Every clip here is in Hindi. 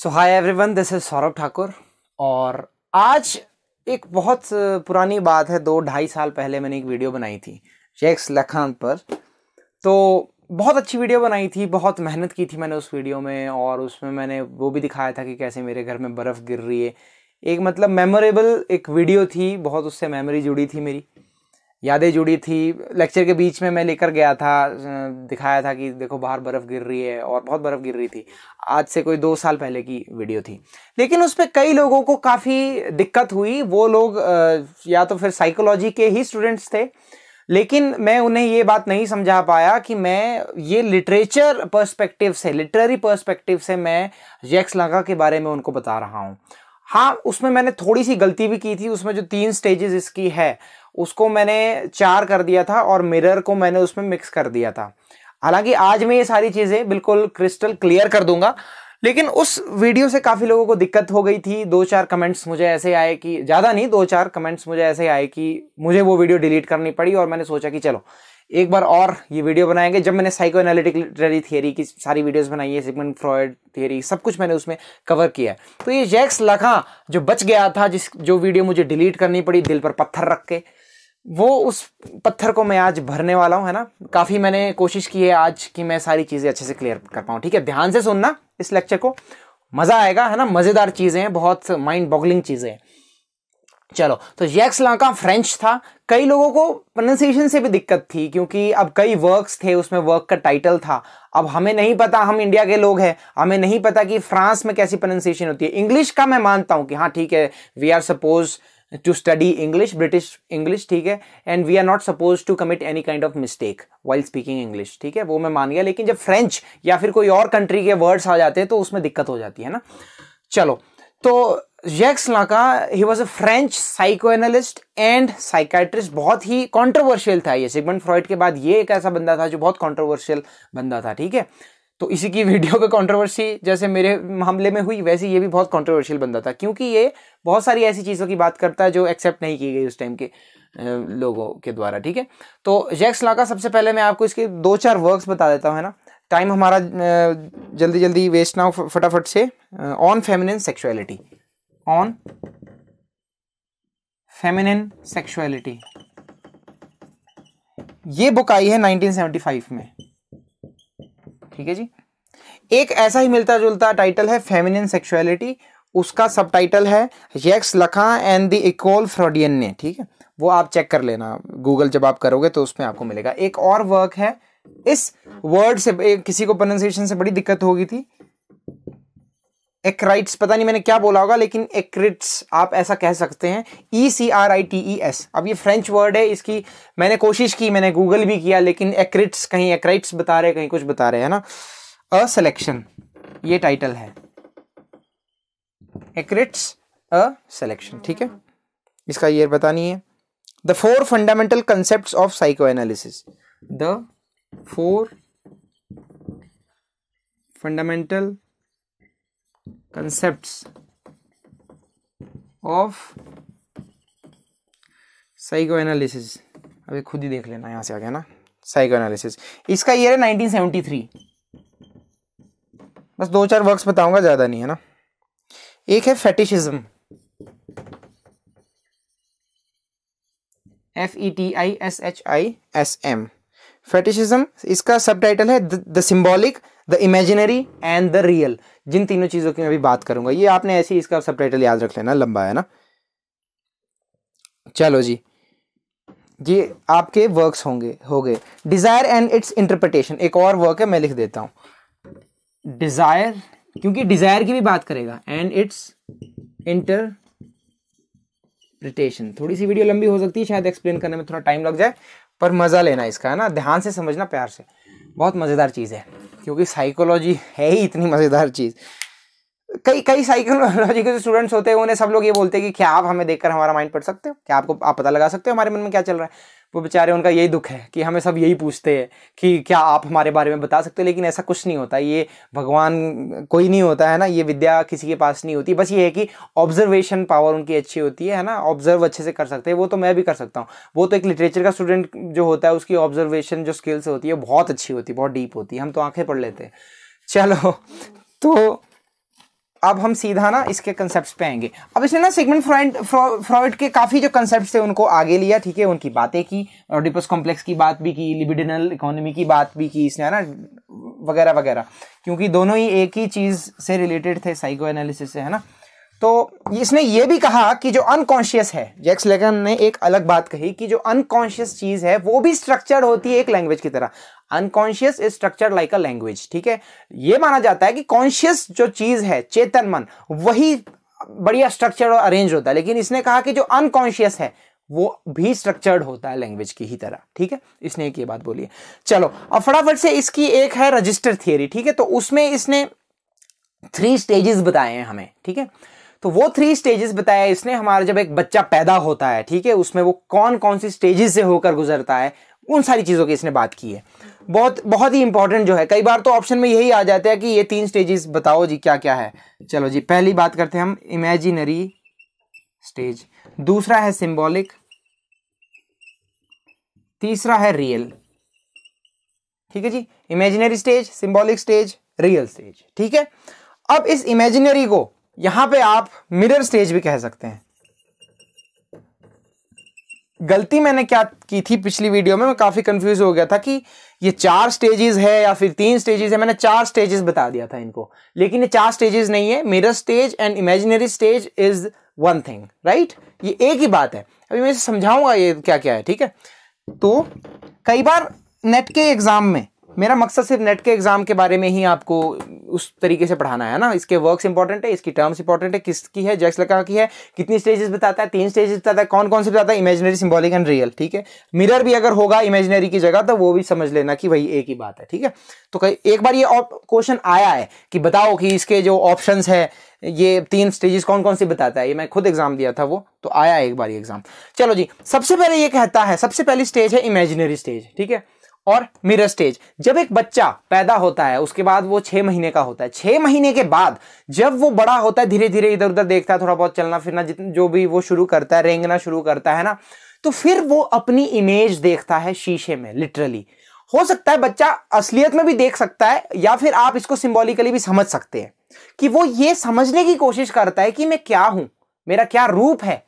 so hi everyone this is Saurabh Thakur और आज एक बहुत पुरानी बात है दो ढाई साल पहले मैंने एक वीडियो बनाई थी शेक्स लखान पर तो बहुत अच्छी वीडियो बनाई थी बहुत मेहनत की थी मैंने उस वीडियो में और उसमें मैंने वो भी दिखाया था कि कैसे मेरे घर में बर्फ़ गिर रही है एक मतलब मेमोरेबल एक वीडियो थी बहुत उससे मेमोरी जुड़ी थी मेरी यादें जुड़ी थी लेक्चर के बीच में मैं लेकर गया था दिखाया था कि देखो बाहर बर्फ़ गिर रही है और बहुत बर्फ़ गिर रही थी आज से कोई दो साल पहले की वीडियो थी लेकिन उस पर कई लोगों को काफ़ी दिक्कत हुई वो लोग या तो फिर साइकोलॉजी के ही स्टूडेंट्स थे लेकिन मैं उन्हें ये बात नहीं समझा पाया कि मैं ये लिटरेचर पर्सपेक्टिव से लिटरेरी पर्सपेक्टिव से मैं जैक्स लगा के बारे में उनको बता रहा हूँ हाँ उसमें मैंने थोड़ी सी गलती भी की थी उसमें जो तीन स्टेजेस इसकी है उसको मैंने चार कर दिया था और मिरर को मैंने उसमें मिक्स कर दिया था हालांकि आज मैं ये सारी चीज़ें बिल्कुल क्रिस्टल क्लियर कर दूंगा लेकिन उस वीडियो से काफ़ी लोगों को दिक्कत हो गई थी दो चार कमेंट्स मुझे ऐसे आए कि ज़्यादा नहीं दो चार कमेंट्स मुझे ऐसे आए कि मुझे वो वीडियो डिलीट करनी पड़ी और मैंने सोचा कि चलो एक बार और ये वीडियो बनाएंगे जब मैंने साइको एनालिटिक लिटरेरी थियरी की सारी वीडियोस बनाई है सिगमेंट फ्रॉयड थियरी सब कुछ मैंने उसमें कवर किया है तो ये जैक्स लखा जो बच गया था जिस जो वीडियो मुझे डिलीट करनी पड़ी दिल पर पत्थर रख के वो उस पत्थर को मैं आज भरने वाला हूँ है ना काफ़ी मैंने कोशिश की है आज कि मैं सारी चीज़ें अच्छे से क्लियर कर पाऊँ ठीक है ध्यान से सुनना इस लेक्चर को मज़ा आएगा है ना मज़ेदार चीज़ें हैं बहुत माइंड बॉगलिंग चीज़ें हैं चलो तो जैक्स लाका फ्रेंच था कई लोगों को प्रोनाउंसिएशन से भी दिक्कत थी क्योंकि अब कई वर्क्स थे उसमें वर्क का टाइटल था अब हमें नहीं पता हम इंडिया के लोग हैं हमें नहीं पता कि फ्रांस में कैसी प्रोनाउंसिएशन होती है इंग्लिश का मैं मानता हूं कि हाँ ठीक है we are suppose to study English British English ठीक है and we are not suppose to commit any kind of mistake while speaking English ठीक है वो मैं मान गया लेकिन जब फ्रेंच या फिर कोई और कंट्री के वर्ड्स आ जाते हैं तो उसमें दिक्कत हो जाती है ना चलो तो Jacques Lacan he was a French psychoanalyst and psychiatrist बहुत ही कॉन्ट्रोवर्शियल था ये सिगमंड फ्रॉइड के बाद ये एक ऐसा बंदा था जो बहुत कॉन्ट्रोवर्शियल बंदा था ठीक है तो इसी की वीडियो का कंट्रोवर्सी जैसे मेरे मामले में हुई वैसे ये भी बहुत कंट्रोवर्शियल बंदा था क्योंकि ये बहुत सारी ऐसी चीज़ों की बात करता है जो एक्सेप्ट नहीं की गई उस टाइम के लोगों के द्वारा ठीक है तो जैक्स लाका सबसे पहले मैं आपको इसके दो चार वर्क्स बता देता हूँ है ना टाइम हमारा जल्दी जल्दी वेस्ट ना हो फटाफट से on feminine sexuality on feminine sexuality ये बुक आई है 1975 में ठीक है जी एक ऐसा ही मिलता जुलता टाइटल है फेमिनिन सेक्सुअलिटी उसका सबटाइटल है Jacques Lacan and the Ecole Freudienne ने ठीक है वो आप चेक कर लेना गूगल जब आप करोगे तो उसमें आपको मिलेगा एक और वर्क है इस वर्ड से किसी को प्रोनाउंसिएशन से बड़ी दिक्कत होगी थी एक्राइट्स पता नहीं मैंने क्या बोला होगा लेकिन एक्रिट्स आप ऐसा कह सकते हैं E C R I T E S अब ये फ्रेंच वर्ड है इसकी मैंने कोशिश की मैंने गूगल भी किया लेकिन एक्रिट्स कहीं एक्राइट्स बता रहे कहीं कुछ बता रहे है ना अ सेलेक्शन ये टाइटल है एक्रिट्स अ सेलेक्शन ठीक है इसका ये पता नहीं है the four fundamental concept of psychoanalysis the four fundamental concepts of psychoanalysis अभी खुद ही देख लेना यहां से आ गया ना साइको एनालिसिस इसका ईयर है 1973 बस दो चार वर्क्स बताऊंगा ज़्यादा नहीं है ना एक है fetishism F E T I S H I S M fetishism इसका सब टाइटल है the symbolic the imaginary and the real जिन तीनों चीज़ों की मैं भी बात करूंगा ये आपने ऐसे ही इसका सब टाइटल याद रख लेना लंबा है ना चलो जी ये आपके वर्क्स होंगे हो गए डिज़ायर एंड इट्स इंटरप्रिटेशन एक और वर्क है मैं लिख देता हूं डिज़ायर क्योंकि डिज़ायर की भी बात करेगा एंड इट्स इंटर प्रिटेशन थोड़ी सी वीडियो लंबी हो सकती है शायद एक्सप्लेन करने में थोड़ा टाइम लग जाए पर मज़ा लेना इसका है ना ध्यान से समझना प्यार से बहुत मज़ेदार चीज़ है क्योंकि साइकोलॉजी है ही इतनी मज़ेदार चीज़ कई कई साइकोलॉजी के जो स्टूडेंट्स होते हैं उन्हें सब लोग ये बोलते हैं कि क्या आप हमें देखकर हमारा माइंड पढ़ सकते हो क्या आपको आप पता लगा सकते हो हमारे मन में क्या चल रहा है वो बेचारे उनका यही दुख है कि हमें सब यही पूछते हैं कि क्या आप हमारे बारे में बता सकते हो लेकिन ऐसा कुछ नहीं होता ये भगवान कोई नहीं होता है ना ये विद्या किसी के पास नहीं होती बस ये है कि ऑब्जर्वेशन पावर उनकी अच्छी होती है ना ऑब्जर्व अच्छे से कर सकते हैं वो तो मैं भी कर सकता हूँ वो तो एक लिटरेचर का स्टूडेंट जो होता है उसकी ऑब्जर्वेशन जो स्किल्स होती है बहुत अच्छी होती है बहुत डीप होती है हम तो आँखें पढ़ लेते हैं चलो तो अब हम सीधा ना इसके कंसेप्ट पे आएंगे अब इसने ना सेगमेंट फ्रॉइड फ्रॉइड के काफ़ी जो कंसेप्ट थे उनको आगे लिया ठीक है उनकी बातें की और कॉम्प्लेक्स की बात भी की लिबिडिनल इकोनॉमी की बात भी की इसने है ना वगैरह वगैरह क्योंकि दोनों ही एक ही चीज़ से रिलेटेड थे साइको एनालिसिस से है ना तो इसने ये भी कहा कि जो अनकॉन्शियस है जैक्स लेगन ने एक अलग बात कही कि जो अनकॉन्शियस चीज़ है वो भी स्ट्रक्चर्ड होती है एक लैंग्वेज की तरह unconscious is structure like a language ठीक है ये माना जाता है कि कॉन्शियस जो चीज है चेतन मन वही बढ़िया स्ट्रक्चर और अरेंज होता है लेकिन इसने कहा कि जो अनकॉन्शियस है वो भी स्ट्रक्चर्ड होता है लैंग्वेज की ही तरह ठीक है इसने एक ये बात बोली है चलो अब फटाफट से इसकी एक है रजिस्टर थियोरी ठीक है तो उसमें इसने थ्री स्टेजेस बताए हैं हमें ठीक है तो वो थ्री स्टेजेस बताया इसने हमारा जब एक बच्चा पैदा होता है ठीक है उसमें वो कौन कौन सी स्टेजेस से होकर गुजरता है उन सारी चीज़ों की इसने बात की है बहुत बहुत ही इंपॉर्टेंट जो है कई बार तो ऑप्शन में यही आ जाता है कि ये तीन स्टेजेस बताओ जी क्या क्या है चलो जी पहली बात करते हैं हम इमेजिनरी स्टेज दूसरा है सिंबॉलिक तीसरा है रियल ठीक है जी imaginary stage symbolic stage real stage ठीक है अब इस इमेजिनरी को यहां पे आप मिरर स्टेज भी कह सकते हैं गलती मैंने क्या की थी पिछली वीडियो में मैं काफ़ी कंफ्यूज हो गया था कि ये चार स्टेजेस है या फिर तीन स्टेजेस है मैंने चार स्टेजेस बता दिया था इनको लेकिन ये चार स्टेजेस नहीं है mirror stage and imaginary stage is one thing right ये एक ही बात है अभी मैं समझाऊंगा ये क्या क्या है ठीक है तो कई बार नेट के एग्जाम में मेरा मकसद सिर्फ नेट के एग्ज़ाम के बारे में ही आपको उस तरीके से पढ़ाना है ना इसके वर्क्स इंपॉर्टेंट है इसकी टर्म्स इंपॉर्टेंट है किसकी है जैक्स लगा की है कितनी स्टेजेस बताता है तीन स्टेजेस बताता है कौन कौन से बताता है इमेजिनरी सिम्बॉलिक एंड रियल ठीक है मिरर भी अगर होगा इमेजिनरी की जगह तो वो भी समझ लेना कि वही एक ही बात है ठीक है तो एक बार ये क्वेश्चन आया है कि बताओ कि इसके जो ऑप्शन है ये तीन स्टेजेस कौन कौन सी बताता है ये मैं खुद एग्जाम दिया था वो तो आया एक बार ये एग्जाम चलो जी सबसे पहले ये कहता है सबसे पहली स्टेज है इमेजिनरी स्टेज ठीक है और मिरर स्टेज जब एक बच्चा पैदा होता है उसके बाद वो छह महीने का होता है छह महीने के बाद जब वो बड़ा होता है धीरे धीरे इधर उधर देखता है थोड़ा बहुत चलना फिरना जितना जो भी वो शुरू करता है रेंगना शुरू करता है ना तो फिर वो अपनी इमेज देखता है शीशे में लिटरली हो सकता है बच्चा असलियत में भी देख सकता है या फिर आप इसको सिंबोलिकली भी समझ सकते हैं कि वो ये समझने की कोशिश करता है कि मैं क्या हूं मेरा क्या रूप है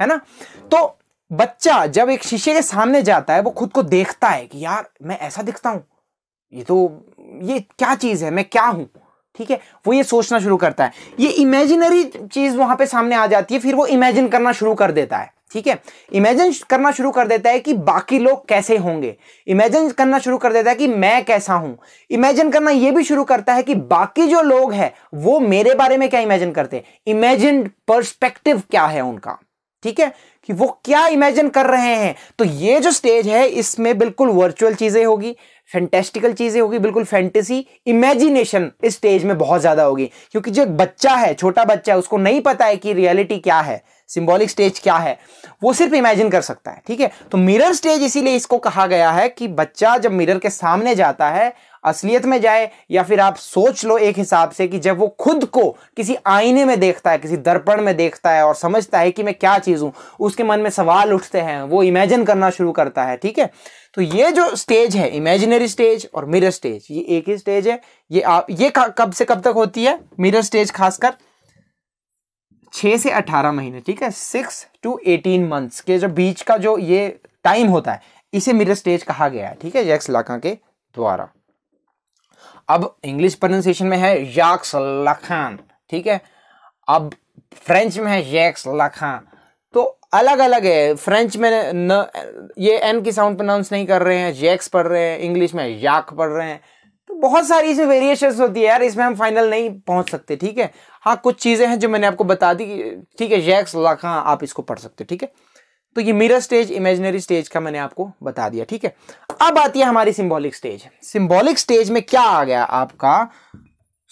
है ना तो बच्चा जब एक शीशे के सामने जाता है वो खुद को देखता है कि यार मैं ऐसा दिखता हूं ये तो ये क्या चीज़ है मैं क्या हूं ठीक है वो ये सोचना शुरू करता है ये इमेजिनरी चीज़ वहां पे सामने आ जाती है फिर वो इमेजिन करना शुरू कर देता है ठीक है इमेजिन करना शुरू कर देता है कि बाकी लोग कैसे होंगे इमेजिन करना शुरू कर देता है कि मैं कैसा हूं इमेजिन करना यह भी शुरू करता है कि बाकी जो लोग हैं वो मेरे बारे में क्या इमेजिन करते हैं इमेजिन पर्सपेक्टिव क्या है उनका ठीक है कि वो क्या इमेजिन कर रहे हैं तो ये जो स्टेज है इसमें बिल्कुल वर्चुअल चीजें होगी फैंटेस्टिकल चीजें होगी बिल्कुल फैंटेसी इमेजिनेशन इस स्टेज में बहुत ज्यादा होगी क्योंकि जो एक बच्चा है छोटा बच्चा है उसको नहीं पता है कि रियलिटी क्या है सिंबॉलिक स्टेज क्या है वो सिर्फ इमेजिन कर सकता है ठीक है तो मिरर स्टेज इसीलिए इसको कहा गया है कि बच्चा जब मिरर के सामने जाता है असलियत में जाए या फिर आप सोच लो एक हिसाब से कि जब वो खुद को किसी आईने में देखता है किसी दर्पण में देखता है और समझता है कि मैं क्या चीज़ हूं उसके मन में सवाल उठते हैं वो इमेजिन करना शुरू करता है ठीक है तो ये जो स्टेज है इमेजिनरी स्टेज और मिरर स्टेज ये एक ही स्टेज है ये आप ये कब से कब तक होती है मिरर स्टेज खासकर छः से अठारह महीने ठीक है सिक्स टू एटीन मंथ्स के जो बीच का जो ये टाइम होता है इसे मिरर स्टेज कहा गया है ठीक है यक्स लाका के द्वारा अब इंग्लिश प्रोनाउंसिएशन में है जैक्स लखान ठीक है अब फ्रेंच में है जैक्स लखान तो अलग अलग है फ्रेंच में न ये एन की साउंड प्रोनाउंस नहीं कर रहे हैं जैक्स पढ़ रहे हैं इंग्लिश में याक पढ़ रहे हैं तो बहुत सारी इसमें वेरिएशंस होती है यार इसमें हम फाइनल नहीं पहुंच सकते ठीक है हाँ कुछ चीज़ें हैं जो मैंने आपको बता दी ठीक है जैक्स लखान आप इसको पढ़ सकते ठीक है तो ये मिरर स्टेज इमेजिनरी स्टेज का मैंने आपको बता दिया ठीक है अब आती है हमारी सिंबॉलिक स्टेज सिंबॉलिक स्टेज में क्या आ गया आपका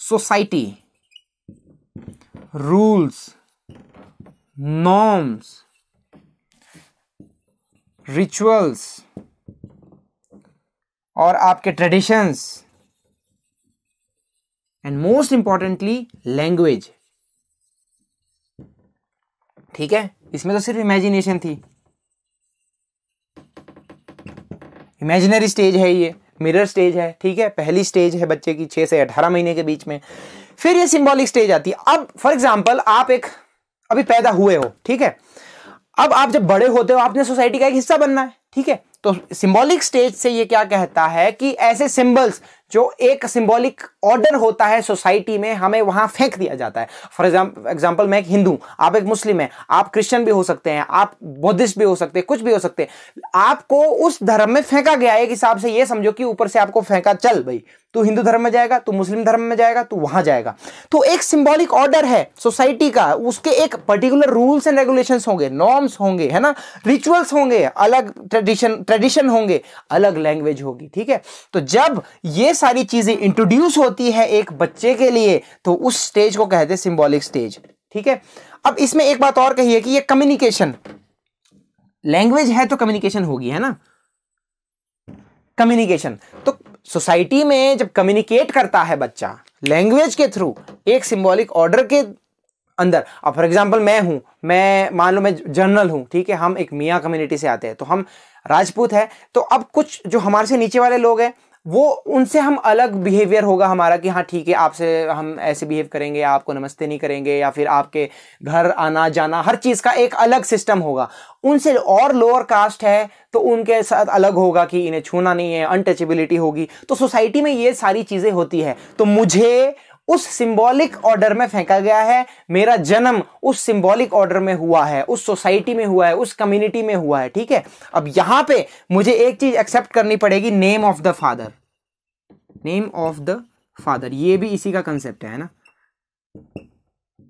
सोसाइटी रूल्स नॉर्म्स रिचुअल्स और आपके traditions and most importantly language ठीक है इसमें तो सिर्फ इमेजिनेशन थी इमेजिनरी स्टेज है ये मिरर स्टेज है ठीक है पहली स्टेज है बच्चे की छह से अठारह महीने के बीच में फिर ये सिम्बॉलिक स्टेज आती है अब फॉर एग्जाम्पल आप एक अभी पैदा हुए हो ठीक है अब आप जब बड़े होते हो आपने सोसाइटी का एक हिस्सा बनना है ठीक है तो सिंबॉलिक स्टेज से ये क्या कहता है कि ऐसे सिंबल्स जो एक सिंबॉलिक ऑर्डर होता है सोसाइटी में हमें वहां फेंक दिया जाता है फॉर एग्जाम्पल एग्जाम्पल मैं एक हिंदू आप एक मुस्लिम है आप क्रिश्चियन भी हो सकते हैं आप बुद्धिस्ट भी हो सकते हैं कुछ भी हो सकते हैं आपको उस धर्म में फेंका गया एक हिसाब से ये समझो कि ऊपर से आपको फेंका चल भाई तू हिंदू धर्म में जाएगा तू मुस्लिम धर्म में जाएगा तू वहां जाएगा तो एक सिंबॉलिक ऑर्डर है सोसाइटी का उसके एक पर्टिकुलर रूल्स एंड रेगुलेशंस होंगे नॉर्म्स होंगे है ना रिचुअल्स होंगे अलग ट्रेडिशन ट्रेडिशन होंगे अलग लैंग्वेज होगी ठीक है तो जब ये सारी चीजें इंट्रोड्यूस होती है एक बच्चे के लिए तो उस स्टेज को कहते हैं सिंबॉलिक स्टेज ठीक है अब इसमें एक बात और कही है कि ये कम्युनिकेशन लैंग्वेज है तो कम्युनिकेशन होगी है ना कम्युनिकेशन तो सोसाइटी में जब कम्युनिकेट करता है बच्चा लैंग्वेज के थ्रू एक सिंबॉलिक ऑर्डर के अंदर अब फॉर एग्जांपल मैं हूं मैं मान लो मैं जनरल हूं ठीक है हम एक मियां कम्युनिटी से आते हैं तो हम राजपूत है तो अब कुछ जो हमारे से नीचे वाले लोग हैं वो उनसे हम अलग बिहेवियर होगा हमारा कि हाँ ठीक है आपसे हम ऐसे बिहेव करेंगे आपको नमस्ते नहीं करेंगे या फिर आपके घर आना जाना हर चीज़ का एक अलग सिस्टम होगा उनसे और लोअर कास्ट है तो उनके साथ अलग होगा कि इन्हें छूना नहीं है अनटचेबिलिटी होगी तो सोसाइटी में ये सारी चीज़ें होती है तो मुझे उस सिंबॉलिक ऑर्डर में फेंका गया है मेरा जन्म उस सिंबॉलिक ऑर्डर में हुआ है उस सोसाइटी में हुआ है उस कम्युनिटी में हुआ है ठीक है अब यहां पे मुझे एक चीज एक्सेप्ट करनी पड़ेगी name of the father name of the father ये भी इसी का कंसेप्ट है ना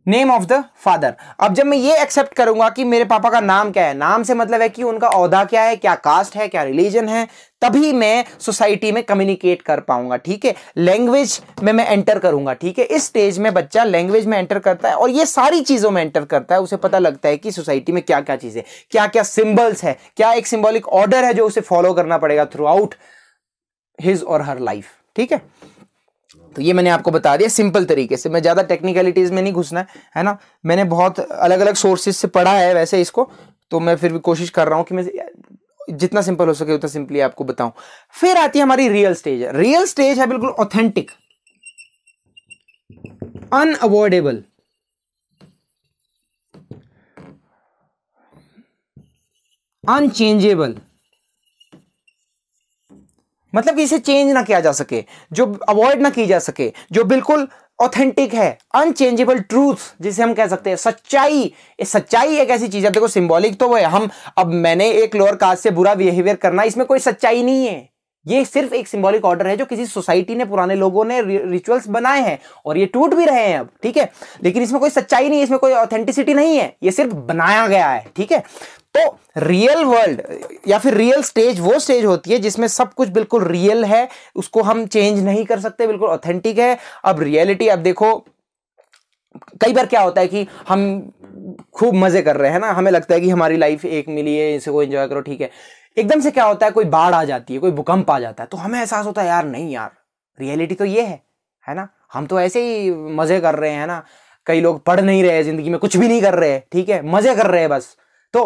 नेम ऑफ द फादर अब जब मैं ये एक्सेप्ट करूंगा कि मेरे पापा का नाम क्या है नाम से मतलब है कि उनका औहदा क्या है क्या कास्ट है क्या रिलीजन है तभी मैं सोसाइटी में कम्युनिकेट कर पाऊंगा ठीक है लैंग्वेज में मैं एंटर करूंगा ठीक है इस स्टेज में बच्चा लैंग्वेज में एंटर करता है और ये सारी चीज़ों में एंटर करता है उसे पता लगता है कि सोसाइटी में क्या क्या चीज़ें क्या क्या सिंबल्स है क्या एक सिंबॉलिक ऑर्डर है जो उसे फॉलो करना पड़ेगा थ्रू आउट हिज और हर लाइफ ठीक है तो ये मैंने आपको बता दिया सिंपल तरीके से मैं ज़्यादा टेक्निकलिटीज़ में नहीं घुसना है है ना मैंने बहुत अलग अलग सोर्सेज से पढ़ा है वैसे इसको तो मैं फिर भी कोशिश कर रहा हूँ कि मैं जितना सिंपल हो सके उतना सिंपली आपको बताऊं फिर आती है हमारी रियल स्टेज रियल स्टेज है बिल्कुल ऑथेंटिक अनअवॉर्डेबल अनचेंजेबल मतलब कि इसे चेंज ना किया जा सके जो अवॉइड ना की जा सके जो बिल्कुल ऑथेंटिक है अनचेंजेबल ट्रूथ जिसे हम कह सकते हैं सच्चाई सच्चाई एक ऐसी चीज है देखो सिंबॉलिक तो वो है हम अब मैंने एक लोअर कास्ट से बुरा बिहेवियर करना इसमें कोई सच्चाई नहीं है ये सिर्फ एक सिंबॉलिक ऑर्डर है जो किसी सोसाइटी ने पुराने लोगों ने रिचुअल्स बनाए हैं और ये टूट भी रहे हैं अब ठीक है लेकिन इसमें कोई सच्चाई नहीं है इसमें कोई ऑथेंटिसिटी नहीं है ये सिर्फ बनाया गया है ठीक है तो रियल वर्ल्ड या फिर रियल स्टेज वो स्टेज होती है जिसमें सब कुछ बिल्कुल रियल है उसको हम चेंज नहीं कर सकते बिल्कुल ऑथेंटिक है अब रियलिटी अब देखो कई बार क्या होता है कि हम खूब मज़े कर रहे हैं ना हमें लगता है कि हमारी लाइफ एक मिली है इसे को एंजॉय करो ठीक है एकदम से क्या होता है कोई बाढ़ आ जाती है कोई भूकंप आ जाता है तो हमें एहसास होता है यार नहीं यार रियलिटी तो ये है है ना हम तो ऐसे ही मज़े कर रहे हैं ना कई लोग पढ़ नहीं रहे ज़िंदगी में कुछ भी नहीं कर रहे ठीक है मज़े कर रहे हैं बस तो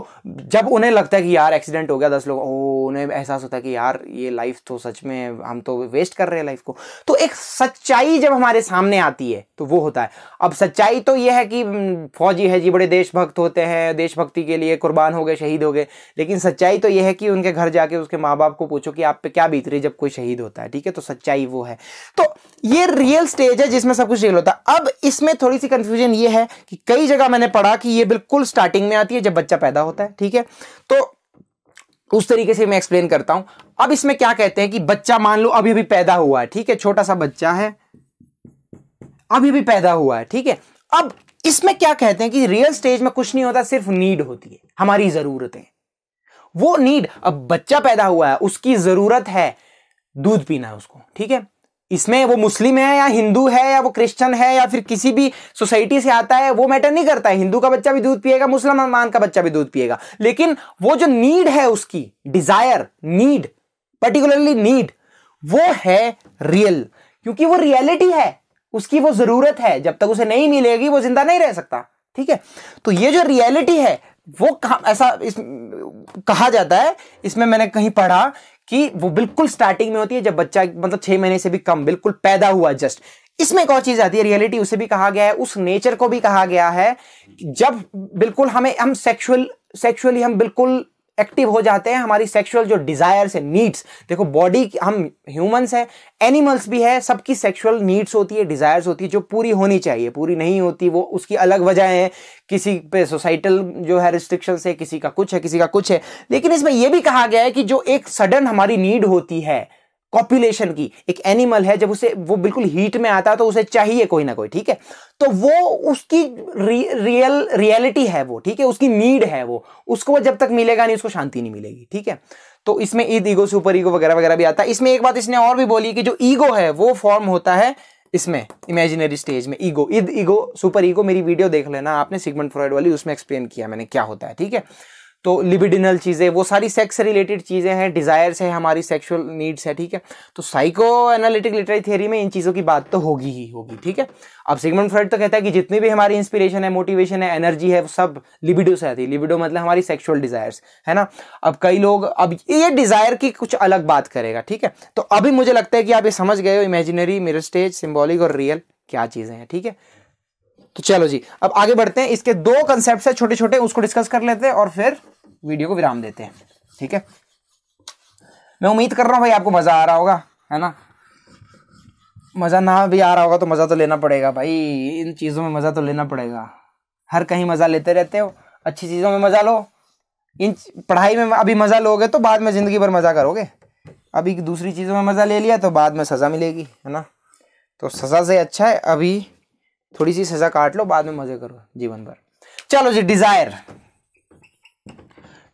जब उन्हें लगता है कि यार एक्सीडेंट हो गया दस लोग ओ उन्हें एहसास होता है कि यार ये लाइफ तो सच में हम तो वेस्ट कर रहे हैं लाइफ को तो एक सच्चाई जब हमारे सामने आती है तो वो होता है अब सच्चाई तो ये है कि हम्म, फौजी है जी बड़े देशभक्त होते हैं देशभक्ति के लिए कुर्बान हो गए शहीद हो गए लेकिन सच्चाई तो ये है कि उनके घर जाके उसके माँ बाप को पूछो कि आप पे क्या बीत रही जब कोई शहीद होता है ठीक है तो सच्चाई वो है तो ये रियल स्टेज है जिसमें सब कुछ रियल होता है अब इसमें थोड़ी सी कंफ्यूजन ये है कि कई जगह मैंने पढ़ा कि ये बिल्कुल स्टार्टिंग में आती है जब बच्चा पैदा ज़्यादा होता है ठीक है तो उस तरीके से मैं एक्सप्लेन करता हूं अब इसमें क्या कहते हैं कि बच्चा मान लो अभी अभी पैदा हुआ है ठीक है छोटा सा बच्चा है अभी भी पैदा हुआ है ठीक है अब इसमें क्या कहते हैं कि रियल स्टेज में कुछ नहीं होता सिर्फ नीड होती है हमारी जरूरतें वो नीड अब बच्चा पैदा हुआ है उसकी जरूरत है दूध पीना है उसको ठीक है इसमें वो मुस्लिम है या हिंदू है या वो क्रिश्चियन है या फिर किसी भी सोसाइटी से आता है वो मैटर नहीं करता है हिंदू का बच्चा भी दूध पिएगा मुसलमान का बच्चा भी दूध पिएगा लेकिन वो जो नीड है उसकी डिजायर नीड पर्टिकुलरली नीड वो है रियल क्योंकि वो रियलिटी है उसकी वो जरूरत है जब तक उसे नहीं मिलेगी वो जिंदा नहीं रह सकता ठीक है तो ये जो रियलिटी है वो ऐसा इस कहा जाता है इसमें मैंने कहीं पढ़ा कि वो बिल्कुल स्टार्टिंग में होती है जब बच्चा मतलब छह महीने से भी कम बिल्कुल पैदा हुआ जस्ट इसमें एक और चीज आती है रियलिटी उसे भी कहा गया है उस नेचर को भी कहा गया है जब बिल्कुल हमें हम सेक्सुअल सेक्सुअली हम बिल्कुल एक्टिव हो जाते हैं हमारी सेक्सुअल जो डिजायर्स है नीड्स देखो बॉडी हम ह्यूमंस हैं एनिमल्स भी है सबकी सेक्सुअल नीड्स होती है डिजायर्स होती है जो पूरी होनी चाहिए पूरी नहीं होती वो उसकी अलग वजह है किसी पे सोसाइटल जो है रिस्ट्रिक्शन है किसी का कुछ है किसी का कुछ है लेकिन इसमें यह भी कहा गया है कि जो एक सडन हमारी नीड होती है कॉपुलेशन की एक एनिमल है जब उसे वो बिल्कुल हीट में आता है तो उसे चाहिए कोई ना कोई ठीक है तो वो उसकी रियल रियलिटी है वो ठीक है उसकी नीड है वो उसको वो जब तक मिलेगा नहीं उसको शांति नहीं मिलेगी ठीक है तो इसमें ईद ईगो सुपर ईगो वगैरह वगैरह भी आता है इसमें एक बात इसने और भी बोली कि जो ईगो है वो फॉर्म होता है इसमें इमेजिनरी स्टेज में ego id ego superego मेरी वीडियो देख लेना आपने सिगमेंट फ्रॉइड वाली उसमें एक्सप्लेन किया मैंने क्या होता है ठीक है तो लिबिडिनल चीज़ें वो सारी सेक्स रिलेटेड चीज़ें हैं डिज़ायर्स है हमारी सेक्सुअल नीड्स है ठीक है तो साइको एनालिटिक लिटरेरी थियरी में इन चीज़ों की बात तो होगी ही होगी ठीक है अब सिगमेंट फ्रेड तो कहता है कि जितनी भी हमारी इंस्पिरेशन है मोटिवेशन है एनर्जी है वो सब लिबिडो से आती है लिबिडो मतलब हमारी सेक्सुअल डिज़ायर्स है ना अब कई लोग अब ये डिज़ायर की कुछ अलग बात करेगा ठीक है तो अभी मुझे लगता है कि आप ये समझ गए हो इमेजिनरी मेरे स्टेज सिम्बॉलिक और रियल क्या चीज़ें हैं ठीक है तो चलो जी अब आगे बढ़ते हैं इसके दो कंसेप्ट है छोटे छोटे उसको डिस्कस कर लेते हैं और फिर वीडियो को विराम देते हैं ठीक है मैं उम्मीद कर रहा हूँ भाई आपको मज़ा आ रहा होगा है ना मज़ा ना भी आ रहा होगा तो मज़ा तो लेना पड़ेगा भाई इन चीज़ों में मज़ा तो लेना पड़ेगा हर कहीं मज़ा लेते रहते हो अच्छी चीज़ों में मज़ा लो इन पढ़ाई में अभी मज़ा लोगे तो बाद में ज़िंदगी भर मज़ा करोगे अभी दूसरी चीज़ों में मज़ा ले लिया तो बाद में सज़ा मिलेगी है ना तो सज़ा से अच्छा है अभी थोड़ी सी सजा काट लो बाद में मजे करो जीवन भर चलो जी डिजायर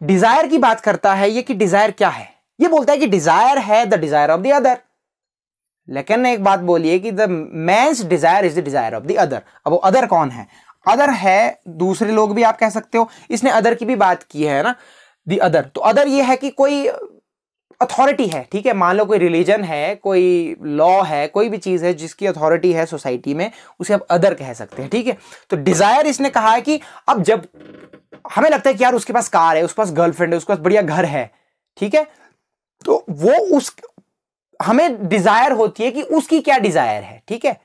डिजायर की बात करता है ये कि डिजायर क्या है ये बोलता है कि डिजायर है the desire of the other लेकिन एक बात बोलिए कि the man's desire is the desire of the other अब वो अदर कौन है अदर है दूसरे लोग भी आप कह सकते हो इसने अदर की भी बात की है ना दी अदर तो अदर ये है कि कोई अथॉरिटी है ठीक है मान लो कोई रिलीजन है कोई लॉ है कोई भी चीज़ है जिसकी अथॉरिटी है सोसाइटी में उसे आप अदर कह सकते हैं ठीक है तो डिज़ायर इसने कहा है कि अब जब हमें लगता है कि यार उसके पास कार है उसके पास गर्लफ्रेंड है उसके पास बढ़िया घर है ठीक है तो वो उस हमें डिज़ायर होती है कि उसकी क्या डिज़ायर है ठीक है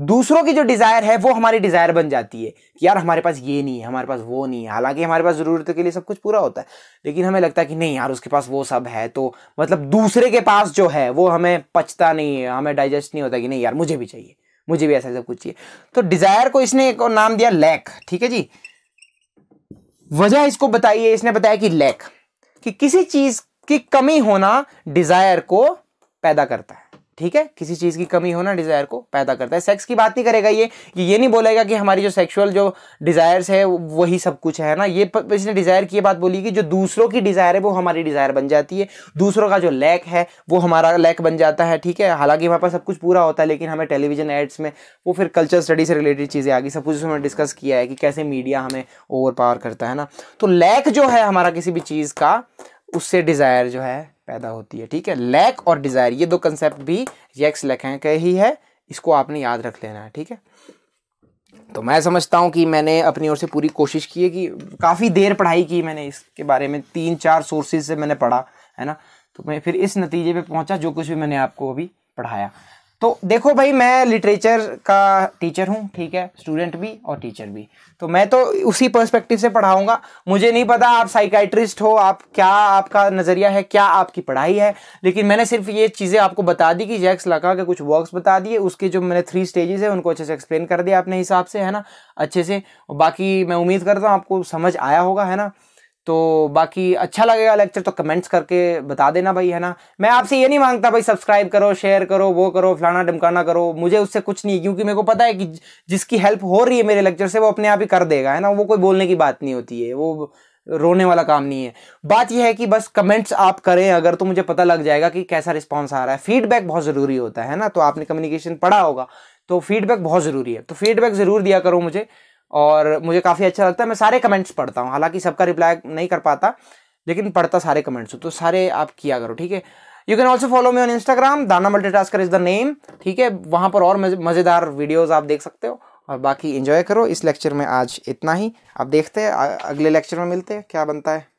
दूसरों की जो डिज़ायर है वो हमारी डिज़ायर बन जाती है कि यार हमारे पास ये नहीं है हमारे पास वो नहीं है हालांकि हमारे पास ज़रूरतों के लिए सब कुछ पूरा होता है लेकिन हमें लगता है कि नहीं यार उसके पास वो सब है तो मतलब दूसरे के पास जो है वो हमें पचता नहीं है हमें डाइजेस्ट नहीं होता कि नहीं यार मुझे भी चाहिए मुझे भी ऐसा सब कुछ चाहिए तो डिज़ायर को इसने एक नाम दिया लैक ठीक है जी वजह इसको बताइए इसने बताया कि लैक कि किसी चीज़ की कमी होना डिज़ायर को पैदा करता है ठीक है किसी चीज़ की कमी होना डिज़ायर को पैदा करता है सेक्स की बात नहीं करेगा ये कि ये नहीं बोलेगा कि हमारी जो सेक्सुअल जो डिज़ायर्स है वही सब कुछ है ना ये इसने डिज़ायर की ये बात बोली कि जो दूसरों की डिज़ायर है वो हमारी डिज़ायर बन जाती है दूसरों का जो लैक है वो हमारा लैक बन जाता है ठीक है हालांकि वहाँ पर सब कुछ पूरा होता है लेकिन हमें टेलीविजन एड्स में वो फिर कल्चर स्टडी से रिलेटेड चीज़ें आ गई सब कुछ उसमें डिस्कस किया है कि कैसे मीडिया हमें ओवर पावर करता है ना तो लैक जो है हमारा किसी भी चीज़ का उससे डिज़ायर जो है पैदा होती है ठीक है लैक और डिज़ायर ये दो कंसेप्ट भी यक्स लखन के ही है इसको आपने याद रख लेना है ठीक है तो मैं समझता हूँ कि मैंने अपनी ओर से पूरी कोशिश की है कि काफ़ी देर पढ़ाई की मैंने इसके बारे में तीन चार सोर्सेज से मैंने पढ़ा है ना तो मैं फिर इस नतीजे पे पहुंचा जो कुछ भी मैंने आपको अभी पढ़ाया तो देखो भाई मैं लिटरेचर का टीचर हूँ ठीक है स्टूडेंट भी और टीचर भी तो मैं तो उसी पर्सपेक्टिव से पढ़ाऊँगा मुझे नहीं पता आप साइकाइट्रिस्ट हो आप क्या आपका नज़रिया है क्या आपकी पढ़ाई है लेकिन मैंने सिर्फ ये चीज़ें आपको बता दी कि जैक्स लगा के कुछ वर्क्स बता दिए उसके जो मैंने थ्री स्टेजेस है उनको अच्छे से एक्सप्लेन कर दिया अपने हिसाब से है ना अच्छे से बाकी मैं उम्मीद करता हूँ आपको समझ आया होगा है ना तो बाकी अच्छा लगेगा लेक्चर तो कमेंट्स करके बता देना भाई है ना मैं आपसे ये नहीं मांगता भाई सब्सक्राइब करो शेयर करो वो करो फलाना डमकाना करो मुझे उससे कुछ नहीं क्योंकि मेरे को पता है कि जिसकी हेल्प हो रही है मेरे लेक्चर से वो अपने आप ही कर देगा है ना वो कोई बोलने की बात नहीं होती है वो रोने वाला काम नहीं है बात यह है कि बस कमेंट्स आप करें अगर तो मुझे पता लग जाएगा कि कैसा रिस्पॉन्स आ रहा है फीडबैक बहुत ज़रूरी होता है ना तो आपने कम्युनिकेशन पढ़ा होगा तो फीडबैक बहुत ज़रूरी है तो फीडबैक ज़रूर दिया करो मुझे और मुझे काफ़ी अच्छा लगता है मैं सारे कमेंट्स पढ़ता हूँ हालांकि सबका रिप्लाई नहीं कर पाता लेकिन पढ़ता सारे कमेंट्स हो तो सारे आप किया करो ठीक है you can also follow me on Instagram Dana Tasker is the name ठीक है वहाँ पर और मज़ेदार वीडियोज़ आप देख सकते हो और बाकी इन्जॉय करो इस लेक्चर में आज इतना ही आप देखते हैं अगले लेक्चर में मिलते हैं क्या बनता है